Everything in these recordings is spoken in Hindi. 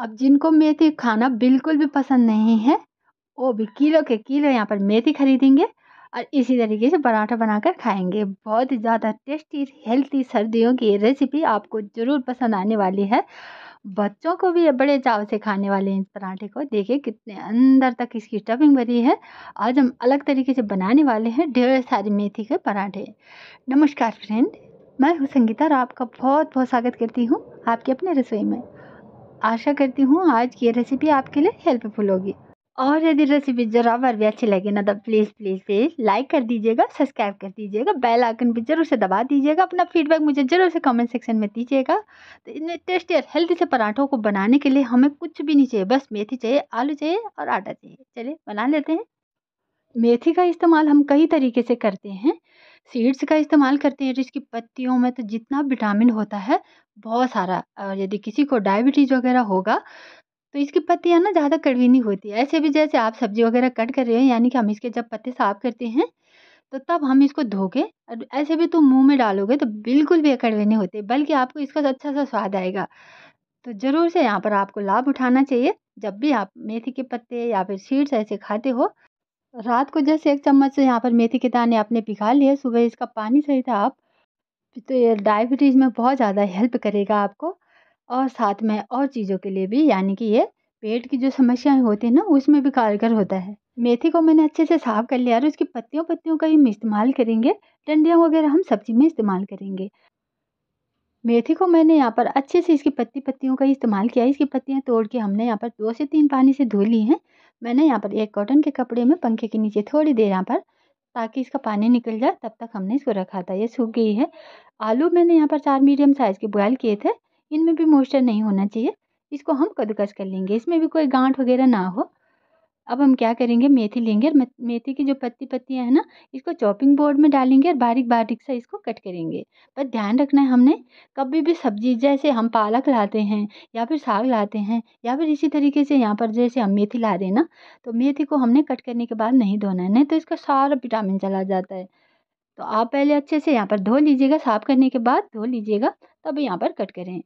अब जिनको मेथी खाना बिल्कुल भी पसंद नहीं है वो भी किलो के किलो यहाँ पर मेथी खरीदेंगे और इसी तरीके से पराठा बनाकर खाएंगे बहुत ही ज़्यादा टेस्टी हेल्थी सर्दियों की रेसिपी आपको ज़रूर पसंद आने वाली है बच्चों को भी बड़े चाव से खाने वाले हैं इस पराठे को देखिए कितने अंदर तक इसकी स्टफिंग भरी है आज हम अलग तरीके से बनाने वाले हैं ढेर सारी मेथी के पराठे नमस्कार फ्रेंड मैं हूँ संगीता और आपका बहुत बहुत स्वागत करती हूँ आपके अपने रसोई में आशा करती हूँ आज की रेसिपी आपके लिए हेल्पफुल होगी और यदि रेसिपी ज़रा भी अच्छी लगे ना तो प्लीज़ प्लीज़ प्लीज़ लाइक कर दीजिएगा सब्सक्राइब कर दीजिएगा बेल आइकन भी जरूर से दबा दीजिएगा अपना फीडबैक मुझे ज़रूर से कमेंट सेक्शन में दीजिएगा तो इतने टेस्टी और हेल्दी से पराठों को बनाने के लिए हमें कुछ भी नहीं चाहिए बस मेथी चाहिए आलू चाहिए और आटा चाहिए चलिए बना लेते हैं मेथी का इस्तेमाल हम कई तरीके से करते हैं सीड्स का इस्तेमाल करते हैं जिसकी पत्तियों में तो जितना विटामिन होता है बहुत सारा और यदि किसी को डायबिटीज़ वगैरह होगा तो इसकी पत्तियाँ ना ज़्यादा कड़वी नहीं होती ऐसे भी जैसे आप सब्जी वगैरह कट कर रहे हैं यानी कि हम इसके जब पत्ते साफ करते हैं तो तब हम इसको धो के ऐसे भी तुम मुंह में डालोगे तो बिल्कुल भी कड़वे नहीं होते बल्कि आपको इसका अच्छा सा स्वाद आएगा तो ज़रूर से यहाँ पर आपको लाभ उठाना चाहिए जब भी आप मेथी के पत्ते या फिर सीड्स ऐसे खाते हो रात को जैसे एक चम्मच से यहाँ पर मेथी के दाने आपने पिघा लिए सुबह इसका पानी सहित आप तो ये डायबिटीज़ में बहुत ज़्यादा हेल्प करेगा आपको और साथ में और चीज़ों के लिए भी यानी कि ये पेट की जो समस्याएं होती है ना उसमें भी कारगर होता है मेथी को मैंने अच्छे से साफ कर लिया और उसकी पत्तियों पत्तियों का ही हम इस्तेमाल करेंगे डंडियाँ वगैरह हम सब्जी में इस्तेमाल करेंगे मेथी को मैंने यहाँ पर अच्छे से इसकी पत्ती पत्तियों का इस्तेमाल किया इसकी पत्तियाँ तोड़ के हमने यहाँ पर दो से तीन पानी से धो ली हैं मैंने यहाँ पर एक कॉटन के कपड़े में पंखे के नीचे थोड़ी देर यहाँ पर ताकि इसका पानी निकल जाए तब तक हमने इसको रखा था ये सूख गई है आलू मैंने यहाँ पर चार मीडियम साइज़ के बॉयल किए थे इनमें भी मॉइस्चर नहीं होना चाहिए इसको हम कद्दूकस कर लेंगे इसमें भी कोई गांठ वगैरह ना हो अब हम क्या करेंगे मेथी लेंगे और मेथी की जो पत्ती पत्तियाँ हैं ना इसको चॉपिंग बोर्ड में डालेंगे और बारीक बारीक सा इसको कट करेंगे पर ध्यान रखना है हमने कभी भी सब्जी जैसे हम पालक लाते हैं या फिर साग लाते हैं या फिर इसी तरीके से यहाँ पर जैसे हम मेथी ला रहे हैं ना तो मेथी को हमने कट करने के बाद नहीं धोना है नहीं तो इसका सारा विटामिन चला जाता है तो आप पहले अच्छे से यहाँ पर धो लीजिएगा साफ़ करने के बाद धो लीजिएगा तब यहाँ पर कट करें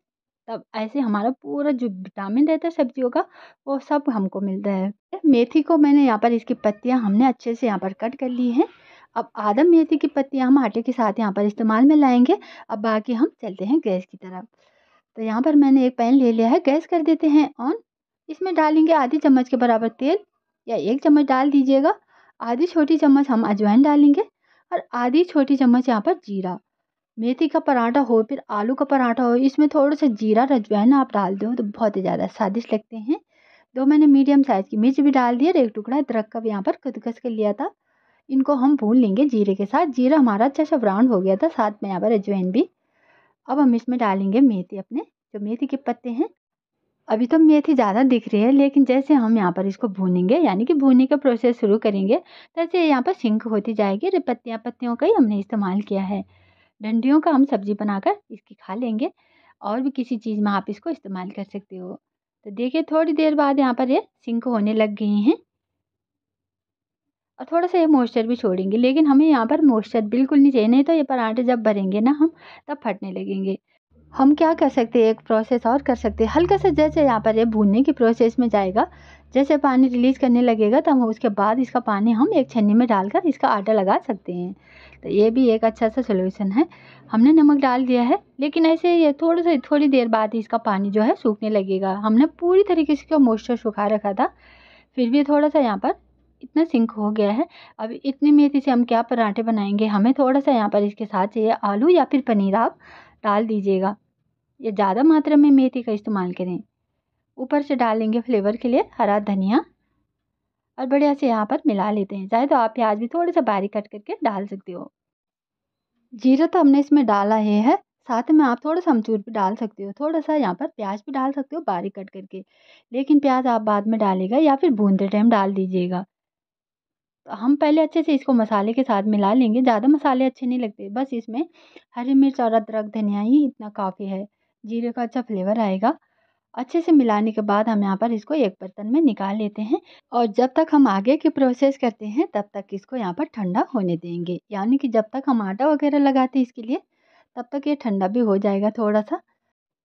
तब ऐसे हमारा पूरा जो विटामिन रहता है सब्जियों का वो सब हमको मिलता है मेथी को मैंने यहाँ पर इसकी पत्तियाँ हमने अच्छे से यहाँ पर कट कर ली हैं अब आधा मेथी की पत्तियाँ हम आटे के साथ यहाँ पर इस्तेमाल में लाएंगे अब बाकी हम चलते हैं गैस की तरफ तो यहाँ पर मैंने एक पैन ले लिया है गैस कर देते हैं ऑन इसमें डालेंगे आधी चम्मच के बराबर तेल या एक चम्मच डाल दीजिएगा आधी छोटी चम्मच हम अजवाइन डालेंगे और आधी छोटी चम्मच यहाँ पर जीरा मेथी का पराठा हो फिर आलू का पराठा हो इसमें थोड़ा सा जीरा रजवाइन आप डाल दो तो बहुत ही ज़्यादा स्वादिष्ट लगते हैं दो मैंने मीडियम साइज़ की मिर्च भी डाल दी और एक टुकड़ा अदरक का भी यहाँ पर कद्दूकस कर लिया था इनको हम भून लेंगे जीरे के साथ जीरा हमारा अच्छा सा ब्राउन हो गया था साथ में यहाँ पर अजवाइन भी अब हम इसमें डालेंगे मेथी अपने जो मेथी के पत्ते हैं अभी तो मेथी ज़्यादा दिख रही है लेकिन जैसे हम यहाँ पर इसको भूनेंगे यानी कि भूनने का प्रोसेस शुरू करेंगे तैसे यहाँ पर सिंक होती जाएगी और पत्तियाँ पत्तियों का ही हमने इस्तेमाल किया है डंडियों का हम सब्ज़ी बनाकर इसकी खा लेंगे और भी किसी चीज़ में आप इसको इस्तेमाल कर सकते हो तो देखिए थोड़ी देर बाद यहाँ पर ये सिंक होने लग गई हैं और थोड़ा सा ये मॉइस्चर भी छोड़ेंगे लेकिन हमें यहाँ पर मॉइस्चर बिल्कुल नहीं चाहिए नहीं तो ये पराठे जब भरेंगे ना हम तब फटने लगेंगे हम क्या कर सकते हैं एक प्रोसेस और कर सकते हैं हल्का सा जैसे यहाँ पर ये भूनने की प्रोसेस में जाएगा जैसे पानी रिलीज़ करने लगेगा तो हम उसके बाद इसका पानी हम एक छन्नी में डालकर इसका आटा लगा सकते हैं तो ये भी एक अच्छा सा सोल्यूशन है हमने नमक डाल दिया है लेकिन ऐसे ये थोड़ा सा थोड़ी देर बाद इसका पानी जो है सूखने लगेगा हमने पूरी तरीके से इसका मॉइस्चर सुखा रखा था फिर भी थोड़ा सा यहाँ पर इतना सिंक हो गया है अब इतनी मेथी से हम क्या पराठे बनाएंगे हमें थोड़ा सा यहाँ पर इसके साथ चाहिए आलू या फिर पनीर आप डाल दीजिएगा या ज़्यादा मात्रा में मेथी का इस्तेमाल करें ऊपर से डालेंगे फ्लेवर के लिए हरा धनिया और बढ़िया से यहाँ पर मिला लेते हैं चाहे तो आप प्याज भी थोड़ा सा बारीक कट करके डाल सकते हो जीरा तो हमने इसमें डाला ही है साथ में आप थोड़ा सा अमचूर भी डाल सकते हो थोड़ा सा यहाँ पर प्याज भी डाल सकते हो बारीक कट करके लेकिन प्याज आप बाद में डालेगा या फिर भूनते टाइम डाल दीजिएगा तो हम पहले अच्छे से इसको मसाले के साथ मिला लेंगे ज़्यादा मसाले अच्छे नहीं लगते बस इसमें हरी मिर्च और अदरक धनिया ही इतना काफ़ी है जीरे का अच्छा फ्लेवर आएगा अच्छे से मिलाने के बाद हम यहाँ पर इसको एक बर्तन में निकाल लेते हैं और जब तक हम आगे की प्रोसेस करते हैं तब तक इसको यहाँ पर ठंडा होने देंगे यानी कि जब तक हम आटा वगैरह लगाते हैं इसके लिए तब तक ये ठंडा भी हो जाएगा थोड़ा सा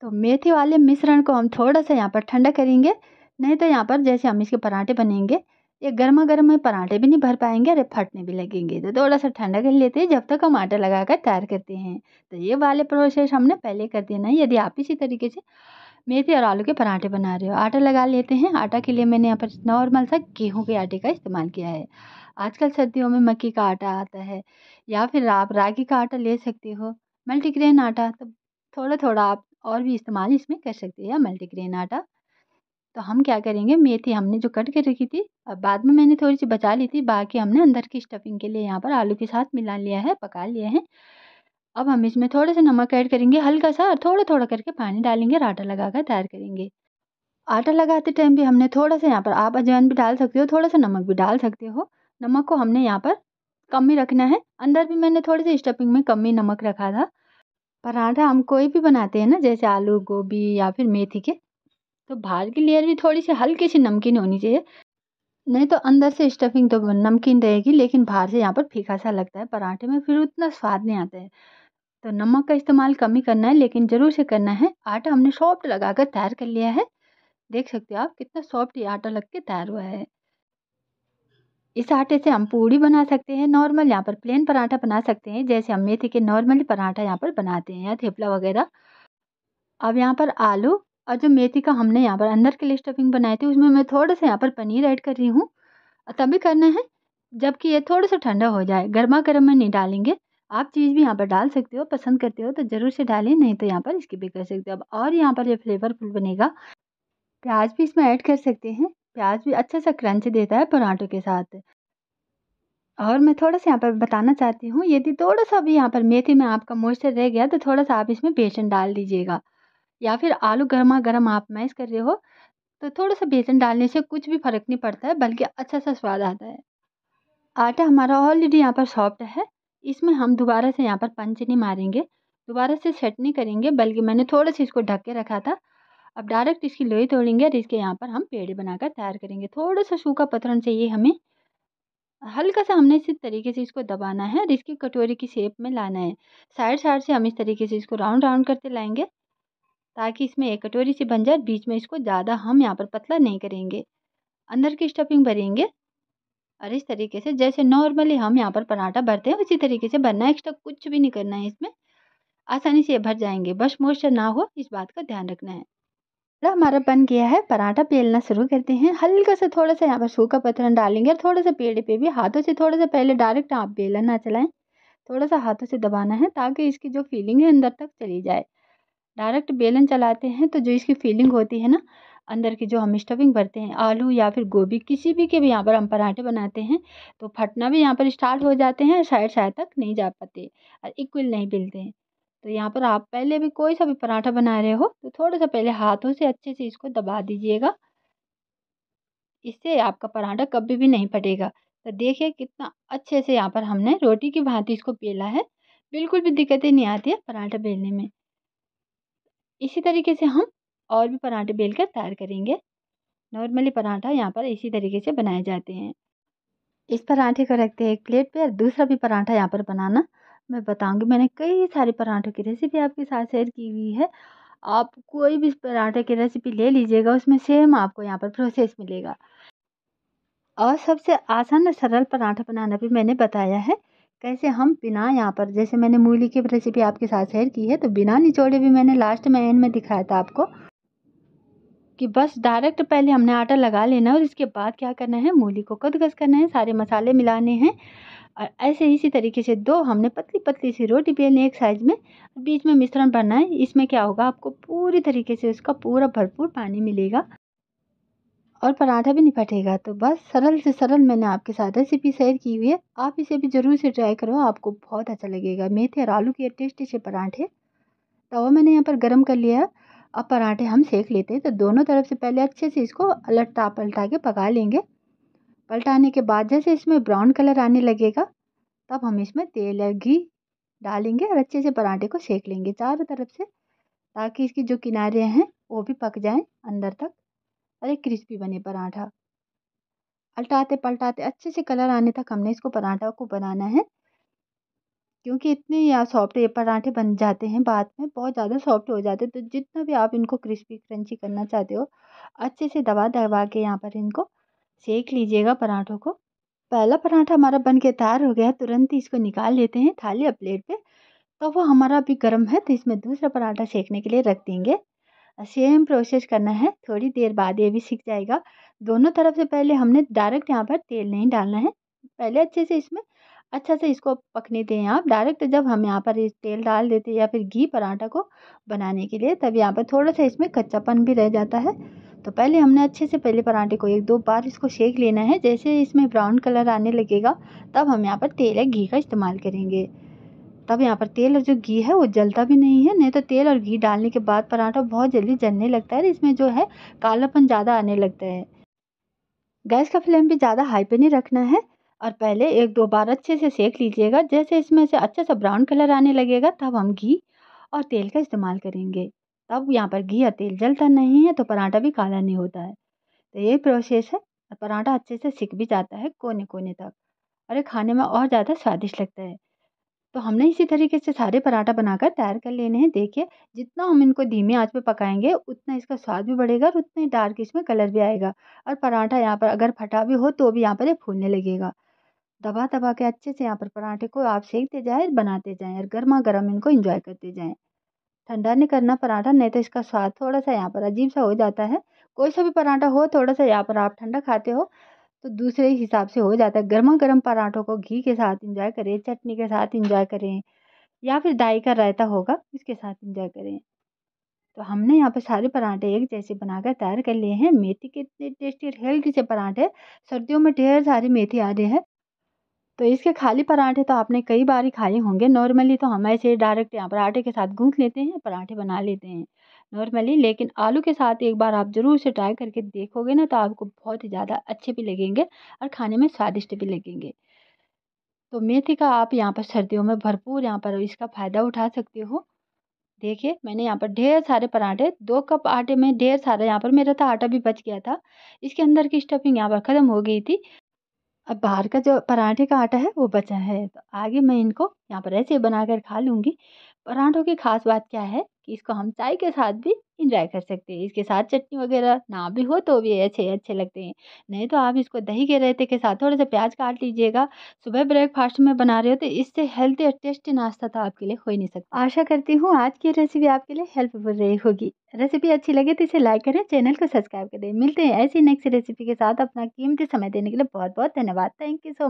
तो मेथी वाले मिश्रण को हम थोड़ा सा यहाँ पर ठंडा करेंगे नहीं तो यहाँ पर जैसे हम इसके पराठे बनेंगे ये गर्मा गर्म में पराठे भी नहीं भर पाएंगे अरे फटने भी लगेंगे तो थोड़ा सा ठंडा कर लेते हैं जब तक हम आटा लगा कर तैयार करते हैं तो ये वाले प्रोसेस हमने पहले कर देना है यदि आप इसी तरीके से मेथी और आलू के पराठे बना रहे हो आटा लगा लेते हैं आटा के लिए मैंने यहाँ पर नॉर्मल सा गेहूँ के आटे का इस्तेमाल किया है आजकल सर्दियों में मक्की का आटा आता है या फिर आप रागी का आटा ले सकते हो मल्टीग्रेन आटा तो थोड़ा थोड़ा आप और भी इस्तेमाल इसमें कर सकते हैं मल्टीग्रेन आटा तो हम क्या करेंगे मेथी हमने जो कट कर रखी थी अब बाद में मैंने थोड़ी सी बचा ली थी बाकी हमने अंदर की स्टफिंग के लिए यहाँ पर आलू के साथ मिला लिया है पका लिए हैं अब हम इसमें थोड़े से नमक ऐड करेंगे हल्का सा और थोड़ा थोड़ा करके पानी डालेंगे और आटा लगा कर तैयार करेंगे आटा लगाते टाइम भी हमने थोड़ा सा यहाँ पर आप अजवाइन भी डाल सकते हो थोड़ा सा नमक भी डाल सकते हो नमक को हमने यहाँ पर कम ही रखना है अंदर भी मैंने थोड़ी सी स्टफिंग में कम ही नमक रखा था पराठा हम कोई भी बनाते हैं ना जैसे आलू गोभी या फिर मेथी के तो बाहर की लेयर भी थोड़ी सी हल्की सी नमकीन होनी चाहिए नहीं तो अंदर से स्टफिंग तो नमकीन रहेगी लेकिन बाहर से यहाँ पर फीका सा लगता है पराठे में फिर उतना स्वाद नहीं आता है तो नमक का इस्तेमाल कम ही करना है लेकिन ज़रूर से करना है आटा हमने सॉफ्ट लगा कर तैयार कर लिया है देख सकते हो आप कितना सॉफ्ट ये आटा लग के तैयार हुआ है इस आटे से हम पूड़ी बना सकते हैं नॉर्मल यहाँ पर प्लेन पराठा बना सकते हैं जैसे हम मेथी के नॉर्मली पराठा यहाँ पर बनाते हैं या थेपला वगैरह अब यहाँ पर आलू और जो मेथी का हमने यहाँ पर अंदर के लिए स्टफिंग बनाई थी उसमें मैं थोड़ा सा यहाँ पर पनीर ऐड कर रही हूँ तभी करना है जबकि ये थोड़ा सा ठंडा हो जाए गर्मा गर्म में नहीं डालेंगे आप चीज़ भी यहाँ पर डाल सकते हो पसंद करते हो तो ज़रूर से डालें नहीं तो यहाँ पर इसकी भी कर सकते हो अब और यहाँ पर जो फ्लेवरफुल बनेगा प्याज भी इसमें ऐड कर सकते हैं प्याज भी अच्छा सा क्रंच देता है पराठों के साथ और मैं थोड़ा सा यहाँ पर बताना चाहती हूँ यदि थोड़ा सा भी यहाँ पर मेथी में आपका मॉइस्चर रह गया तो थोड़ा सा आप इसमें बेसन डाल दीजिएगा या फिर आलू गर्मा गर्म आप मैश कर रहे हो तो थोड़ा सा बेसन डालने से कुछ भी फ़र्क नहीं पड़ता है बल्कि अच्छा सा स्वाद आता है आटा हमारा ऑलरेडी यहाँ पर सॉफ्ट है इसमें हम दोबारा से यहाँ पर पंच नहीं मारेंगे दोबारा से सेट नहीं करेंगे बल्कि मैंने थोड़ा सा इसको ढक के रखा था अब डायरेक्ट इसकी लोई तोड़ेंगे और इसके यहाँ पर हम पेड़ बनाकर तैयार करेंगे थोड़ा सा सूखा पथरन चाहिए हमें हल्का सा हमने इसी तरीके से इसको दबाना है और इसकी कटोरी की शेप में लाना है साइड साइड से हम इस तरीके से इसको राउंड राउंड करते लाएंगे ताकि इसमें एक कटोरी से बन जाए बीच में इसको ज़्यादा हम यहाँ पर पतला नहीं करेंगे अंदर की स्टफिंग भरेंगे और इस तरीके से जैसे नॉर्मली हम यहाँ पर पराठा भरते हैं उसी तरीके से भरना है एक्स्ट्रा कुछ भी नहीं करना है इसमें आसानी से भर जाएंगे बस मॉइस्चर ना हो इस बात का ध्यान रखना है पराठा हमारा बन गया है पराठा पेलना शुरू करते हैं हल्का सा थोड़ा सा यहाँ पर सूखा पत्थर डालेंगे और थोड़ा सा पेड़ पे भी हाथों से थोड़ा सा पहले डायरेक्ट आप बेलन ना चलाएं थोड़ा सा हाथों से दबाना है ताकि इसकी जो फीलिंग है अंदर तक चली जाए डायरेक्ट बेलन चलाते हैं तो जो इसकी फीलिंग होती है ना अंदर की जो हम स्टफिंग भरते हैं आलू या फिर गोभी किसी भी के भी यहाँ पर हम पराठे बनाते हैं तो फटना भी यहाँ पर स्टार्ट हो जाते हैं साइड साइड तक नहीं जा पाते और इक्वल नहीं मिलते हैं तो यहाँ पर आप पहले भी कोई सा भी पराठा बना रहे हो तो थोड़ा सा पहले हाथों से अच्छे से इसको दबा दीजिएगा इससे आपका पराठा कभी भी नहीं फटेगा तो देखिए कितना अच्छे से यहाँ पर हमने रोटी की भांति इसको बेला है बिल्कुल भी दिक्कतें नहीं आती है पराठा बेलने में इसी तरीके से हम और भी पराठे बेल कर तैयार करेंगे नॉर्मली पराठा यहाँ पर इसी तरीके से बनाए जाते हैं इस पराठे को रखते हैं एक प्लेट पे और दूसरा भी पराठा यहाँ पर बनाना मैं बताऊँगी मैंने कई सारे पराठों की रेसिपी आपके साथ शेयर की हुई है आप कोई भी पराठे की रेसिपी ले लीजिएगा उसमें सेम आपको यहाँ पर प्रोसेस मिलेगा और सबसे आसान और सरल पराठा बनाना भी मैंने बताया है कैसे हम बिना यहाँ पर जैसे मैंने मूली की रेसिपी आपके साथ शेयर की है तो बिना निचोड़े भी मैंने लास्ट में एंड में दिखाया था आपको कि बस डायरेक्ट पहले हमने आटा लगा लेना है और इसके बाद क्या करना है मूली को कदकस करना है सारे मसाले मिलाने हैं और ऐसे इसी तरीके से दो हमने पतली पतली सी रोटी बेलनी एक साइज़ में बीच में मिश्रण भरना है इसमें क्या होगा आपको पूरी तरीके से उसका पूरा भरपूर पानी मिलेगा और पराठा भी नहीं फटेगा तो बस सरल से सरल मैंने आपके साथ रेसिपी शेयर की हुई है आप इसे भी ज़रूर से ट्राई करो आपको बहुत अच्छा लगेगा मेथे और आलू के टेस्टी से पराठे तवा मैंने यहाँ पर गर्म कर लिया है अब पराठे हम सेक लेते हैं तो दोनों तरफ से पहले अच्छे से इसको अलटा पलटा के पका लेंगे पलटाने के बाद जैसे इसमें ब्राउन कलर आने लगेगा तब हम इसमें तेल या घी डालेंगे और अच्छे से पराठे को सेक लेंगे चारों तरफ से ताकि इसकी जो किनारे हैं वो भी पक जाएं अंदर तक और एक क्रिस्पी बने पराठा पलटाते पलटाते अच्छे से कलर आने तक हमने इसको पराठा को बनाना है क्योंकि इतने या सॉफ्ट ये पराठे बन जाते हैं बाद में बहुत ज़्यादा सॉफ्ट हो जाते हैं तो जितना भी आप इनको क्रिस्पी क्रंची करना चाहते हो अच्छे से दबा दबा के यहाँ पर इनको सेक लीजिएगा पराठों को पहला पराठा हमारा बन के तैयार हो गया तुरंत ही इसको निकाल लेते हैं थाली या प्लेट पर तो वो हमारा अभी गर्म है तो इसमें दूसरा पराठा सेकने के लिए रख देंगे सेम प्रोसेस करना है थोड़ी देर बाद ये भी सीख जाएगा दोनों तरफ से पहले हमने डायरेक्ट यहाँ पर तेल नहीं डालना है पहले अच्छे से इसमें अच्छा से इसको पकने दें आप डायरेक्ट जब हम यहाँ पर तेल डाल देते या फिर घी पराठा को बनाने के लिए तब यहाँ पर थोड़ा सा इसमें कच्चापन भी रह जाता है तो पहले हमने अच्छे से पहले पराठे को एक दो बार इसको सेक लेना है जैसे इसमें ब्राउन कलर आने लगेगा तब हम यहाँ पर तेल या घी का इस्तेमाल करेंगे तब यहाँ पर तेल और जो घी है वो जलता भी नहीं है नहीं तो तेल और घी डालने के बाद पराठा बहुत जल्दी जलने लगता है इसमें जो है कालापन ज़्यादा आने लगता है गैस का फ्लेम भी ज़्यादा हाई पे नहीं रखना है और पहले एक दो बार अच्छे से सेक लीजिएगा जैसे इसमें से अच्छा सा ब्राउन कलर आने लगेगा तब हम घी और तेल का इस्तेमाल करेंगे तब यहाँ पर घी और तेल जलता नहीं है तो पराठा भी काला नहीं होता है तो यही प्रोसेस है और पराठा अच्छे से सिक भी जाता है कोने कोने तक और ये खाने में और ज़्यादा स्वादिष्ट लगता है तो हमने इसी तरीके से सारे पराठा बनाकर तैयार कर लेने हैं देखिए जितना हम इनको धीमे आंच पे पकाएंगे उतना इसका स्वाद भी बढ़ेगा और उतना ही डार्क इसमें कलर भी आएगा और पराठा यहाँ पर अगर फटा भी हो तो भी यहाँ पर ये फूलने लगेगा दबा दबा के अच्छे से यहाँ पर पराठे को आप सेकते जाएँ बनाते जाएँ और गर्मा गर्म इनको इंजॉय करते जाएँ ठंडा नहीं करना पराठा नहीं तो इसका स्वाद थोड़ा सा यहाँ पर अजीब सा हो जाता है कोई सा भी पराठा हो थोड़ा सा यहाँ पर आप ठंडा खाते हो तो दूसरे हिसाब से हो जाता है गर्मा गर्म पराठों को घी के साथ इंजॉय करें चटनी के साथ इंजॉय करें या फिर दाई का रायता होगा उसके साथ इंजॉय करें तो हमने यहाँ पर सारे पराठे एक जैसे बनाकर तैयार कर लिए हैं मेथी के इतने टेस्टी और हेल्दी से पराठे सर्दियों में ढेर सारी मेथी आ रही है तो इसके खाली पराठे तो आपने कई बार ही खाए होंगे नॉर्मली तो हम ऐसे डायरेक्ट यहाँ पराठे के साथ गूंथ लेते हैं पराठे बना लेते हैं नॉर्मली लेकिन आलू के साथ एक बार आप ज़रूर से ट्राई करके देखोगे ना तो आपको बहुत ही ज़्यादा अच्छे भी लगेंगे और खाने में स्वादिष्ट भी लगेंगे तो मेथी का आप यहाँ पर सर्दियों में भरपूर यहाँ पर इसका फ़ायदा उठा सकते हो देखिए मैंने यहाँ पर ढेर सारे पराठे दो कप आटे में ढेर सारा यहाँ पर मेरा तो आटा भी बच गया था इसके अंदर की स्टफिंग यहाँ पर ख़त्म हो गई थी अब बाहर का जो पराठे का आटा है वो बचा है तो आगे मैं इनको यहाँ पर ऐसे बना कर खा लूँगी पराठों की खास बात क्या है कि इसको हम चाय के साथ भी इंजॉय कर सकते हैं इसके साथ चटनी वगैरह ना भी हो तो भी अच्छे अच्छे लगते हैं नहीं तो आप इसको दही के रहते के साथ थोड़ा सा प्याज काट लीजिएगा सुबह ब्रेकफास्ट में बना रहे हो तो इससे हेल्थी और टेस्टी नाश्ता तो आपके लिए हो ही नहीं सकता आशा करती हूँ आज की रेसिपी आपके लिए हेल्पफुल रही होगी रेसिपी अच्छी लगे तो इसे लाइक करें चैनल को सब्सक्राइब करें मिलते हैं ऐसी नेक्स्ट रेसिपी के साथ अपना कीमती समय देने के लिए बहुत बहुत धन्यवाद थैंक यू सो मच